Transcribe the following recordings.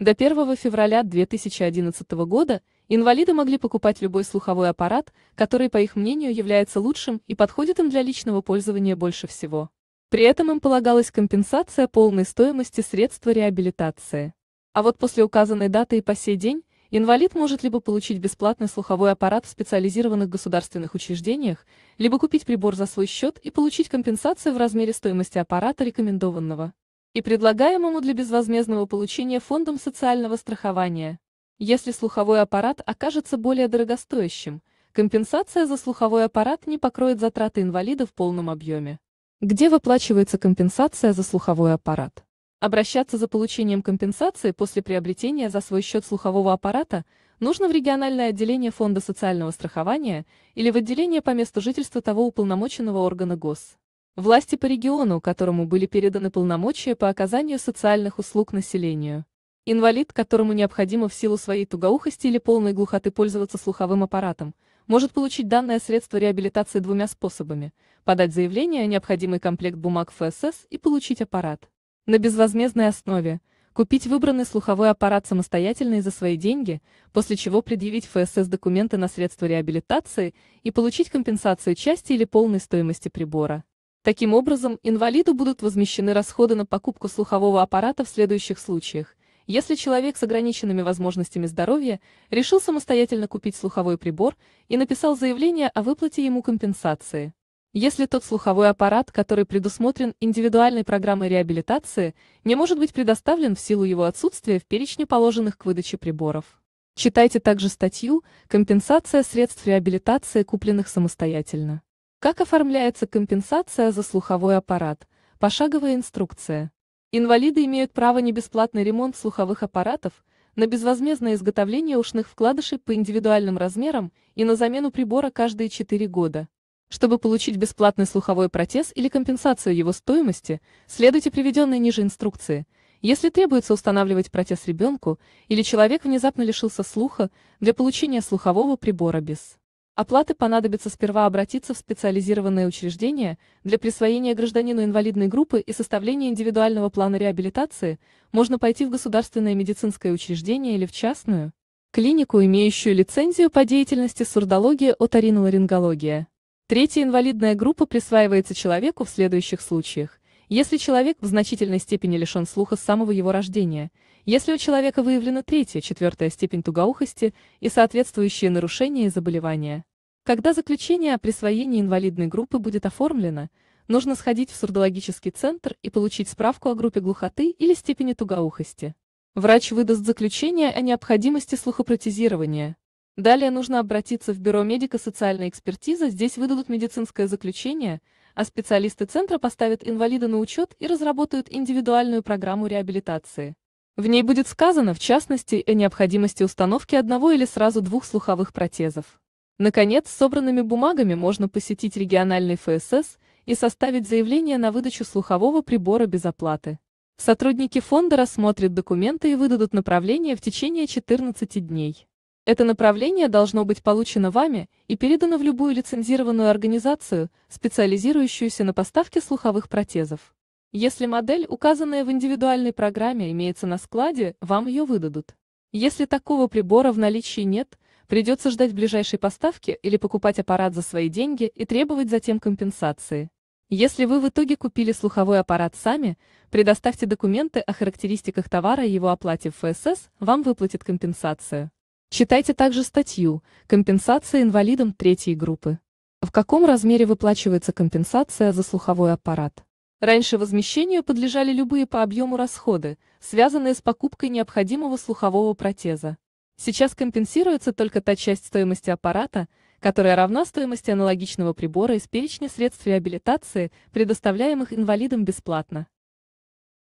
До 1 февраля 2011 года инвалиды могли покупать любой слуховой аппарат, который, по их мнению, является лучшим и подходит им для личного пользования больше всего. При этом им полагалась компенсация полной стоимости средства реабилитации. А вот после указанной даты и по сей день инвалид может либо получить бесплатный слуховой аппарат в специализированных государственных учреждениях, либо купить прибор за свой счет и получить компенсацию в размере стоимости аппарата рекомендованного и предлагаемому для безвозмездного получения фондом социального страхования. Если слуховой аппарат окажется более дорогостоящим, компенсация за слуховой аппарат не покроет затраты инвалида в полном объеме. Где выплачивается компенсация за слуховой аппарат? Обращаться за получением компенсации после приобретения за свой счет слухового аппарата нужно в региональное отделение Фонда социального страхования или в отделение по месту жительства того уполномоченного органа ГОС. Власти по региону, которому были переданы полномочия по оказанию социальных услуг населению. Инвалид, которому необходимо в силу своей тугоухости или полной глухоты пользоваться слуховым аппаратом, может получить данное средство реабилитации двумя способами – подать заявление, о необходимый комплект бумаг ФСС и получить аппарат. На безвозмездной основе – купить выбранный слуховой аппарат самостоятельно и за свои деньги, после чего предъявить ФСС документы на средства реабилитации и получить компенсацию части или полной стоимости прибора. Таким образом, инвалиду будут возмещены расходы на покупку слухового аппарата в следующих случаях. Если человек с ограниченными возможностями здоровья решил самостоятельно купить слуховой прибор и написал заявление о выплате ему компенсации. Если тот слуховой аппарат, который предусмотрен индивидуальной программой реабилитации, не может быть предоставлен в силу его отсутствия в перечне положенных к выдаче приборов. Читайте также статью «Компенсация средств реабилитации, купленных самостоятельно». Как оформляется компенсация за слуховой аппарат? Пошаговая инструкция. Инвалиды имеют право на бесплатный ремонт слуховых аппаратов, на безвозмездное изготовление ушных вкладышей по индивидуальным размерам и на замену прибора каждые 4 года. Чтобы получить бесплатный слуховой протез или компенсацию его стоимости, следуйте приведенной ниже инструкции. Если требуется устанавливать протез ребенку или человек внезапно лишился слуха для получения слухового прибора без Оплаты понадобится сперва обратиться в специализированное учреждение для присвоения гражданину инвалидной группы и составления индивидуального плана реабилитации, можно пойти в государственное медицинское учреждение или в частную клинику, имеющую лицензию по деятельности сурдология оториноларингология. Третья инвалидная группа присваивается человеку в следующих случаях. Если человек в значительной степени лишен слуха с самого его рождения, если у человека выявлена третья, четвертая степень тугоухости и соответствующие нарушения и заболевания, когда заключение о присвоении инвалидной группы будет оформлено, нужно сходить в сурдологический центр и получить справку о группе глухоты или степени тугоухости. Врач выдаст заключение о необходимости слухопротезирования. Далее нужно обратиться в Бюро медико-социальной экспертизы, здесь выдадут медицинское заключение, а специалисты центра поставят инвалида на учет и разработают индивидуальную программу реабилитации. В ней будет сказано, в частности, о необходимости установки одного или сразу двух слуховых протезов. Наконец, собранными бумагами можно посетить региональный ФСС и составить заявление на выдачу слухового прибора без оплаты. Сотрудники фонда рассмотрят документы и выдадут направление в течение 14 дней. Это направление должно быть получено вами и передано в любую лицензированную организацию, специализирующуюся на поставке слуховых протезов. Если модель, указанная в индивидуальной программе, имеется на складе, вам ее выдадут. Если такого прибора в наличии нет, Придется ждать ближайшей поставки или покупать аппарат за свои деньги и требовать затем компенсации. Если вы в итоге купили слуховой аппарат сами, предоставьте документы о характеристиках товара и его оплате в ФСС, вам выплатят компенсацию. Читайте также статью «Компенсация инвалидам третьей группы». В каком размере выплачивается компенсация за слуховой аппарат? Раньше возмещению подлежали любые по объему расходы, связанные с покупкой необходимого слухового протеза. Сейчас компенсируется только та часть стоимости аппарата, которая равна стоимости аналогичного прибора из перечня средств реабилитации, предоставляемых инвалидам бесплатно.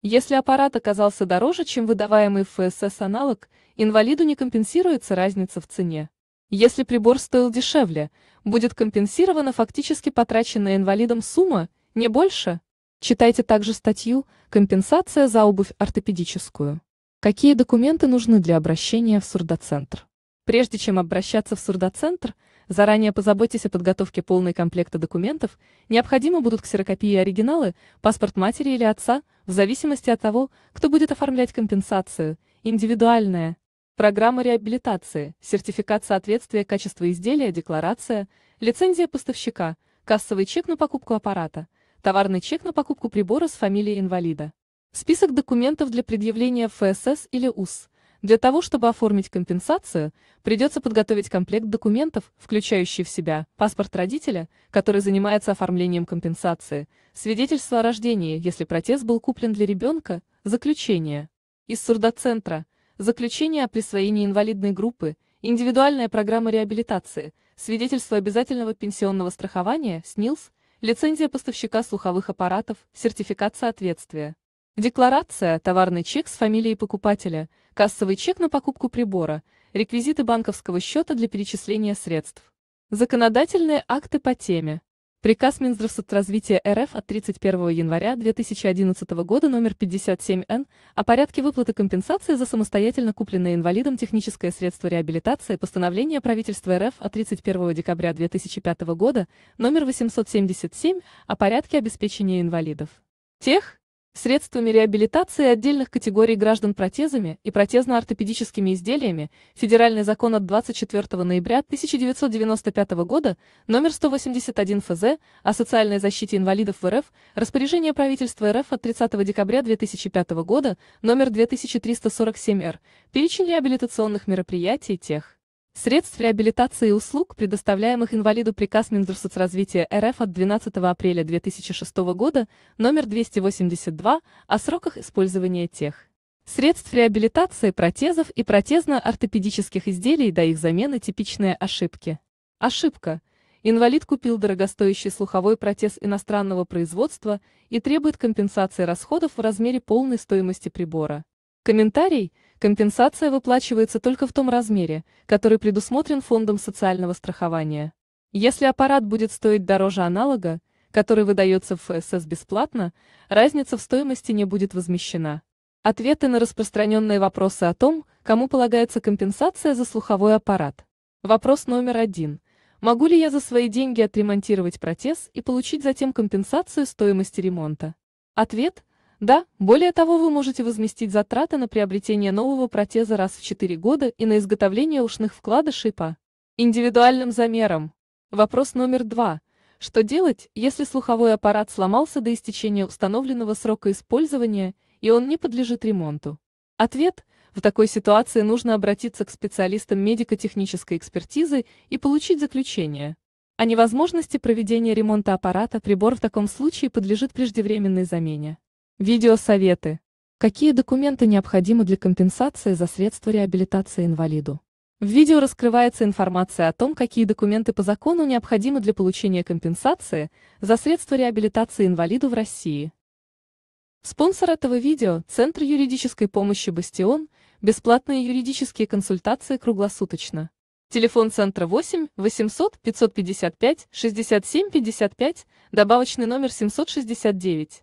Если аппарат оказался дороже, чем выдаваемый ФСС-аналог, инвалиду не компенсируется разница в цене. Если прибор стоил дешевле, будет компенсирована фактически потраченная инвалидом сумма, не больше. Читайте также статью «Компенсация за обувь ортопедическую». Какие документы нужны для обращения в сурдоцентр? Прежде чем обращаться в сурдоцентр, заранее позаботьтесь о подготовке полной комплекта документов, необходимы будут ксерокопии и оригиналы, паспорт матери или отца, в зависимости от того, кто будет оформлять компенсацию, индивидуальная, программа реабилитации, сертификат соответствия качества изделия, декларация, лицензия поставщика, кассовый чек на покупку аппарата, товарный чек на покупку прибора с фамилией инвалида. Список документов для предъявления ФСС или УС. Для того, чтобы оформить компенсацию, придется подготовить комплект документов, включающий в себя паспорт родителя, который занимается оформлением компенсации, свидетельство о рождении, если протез был куплен для ребенка, заключение из сурдоцентра, заключение о присвоении инвалидной группы, индивидуальная программа реабилитации, свидетельство обязательного пенсионного страхования, СНИЛС, лицензия поставщика слуховых аппаратов, сертификат соответствия. Декларация, товарный чек с фамилией покупателя, кассовый чек на покупку прибора, реквизиты банковского счета для перечисления средств. Законодательные акты по теме. Приказ Минздравсоцразвития РФ от 31 января 2011 года номер 57Н о порядке выплаты компенсации за самостоятельно купленное инвалидом техническое средство реабилитации постановление правительства РФ от 31 декабря 2005 года номер 877 о порядке обеспечения инвалидов. Тех, Средствами реабилитации отдельных категорий граждан протезами и протезно-ортопедическими изделиями федеральный закон от 24 ноября 1995 года номер 181 ФЗ о социальной защите инвалидов в РФ, распоряжение правительства РФ от 30 декабря 2005 года номер 2347 Р, перечень реабилитационных мероприятий тех, средств реабилитации и услуг, предоставляемых инвалиду приказ Минздравсоцразвития РФ от 12 апреля 2006 года, номер 282, о сроках использования тех средств реабилитации протезов и протезно-ортопедических изделий до их замены типичные ошибки. Ошибка. Инвалид купил дорогостоящий слуховой протез иностранного производства и требует компенсации расходов в размере полной стоимости прибора. Комментарий – Компенсация выплачивается только в том размере, который предусмотрен фондом социального страхования. Если аппарат будет стоить дороже аналога, который выдается в ФСС бесплатно, разница в стоимости не будет возмещена. Ответы на распространенные вопросы о том, кому полагается компенсация за слуховой аппарат. Вопрос номер один. Могу ли я за свои деньги отремонтировать протез и получить затем компенсацию стоимости ремонта? Ответ – да, более того, вы можете возместить затраты на приобретение нового протеза раз в 4 года и на изготовление ушных вкладышей по индивидуальным замерам. Вопрос номер два. Что делать, если слуховой аппарат сломался до истечения установленного срока использования и он не подлежит ремонту? Ответ – в такой ситуации нужно обратиться к специалистам медико-технической экспертизы и получить заключение. О невозможности проведения ремонта аппарата прибор в таком случае подлежит преждевременной замене. Видеосоветы. Какие документы необходимы для компенсации за средства реабилитации инвалиду? В видео раскрывается информация о том, какие документы по закону необходимы для получения компенсации за средства реабилитации инвалиду в России. Спонсор этого видео – Центр юридической помощи «Бастион», бесплатные юридические консультации круглосуточно. Телефон центра 8 800 555 67 55, добавочный номер 769.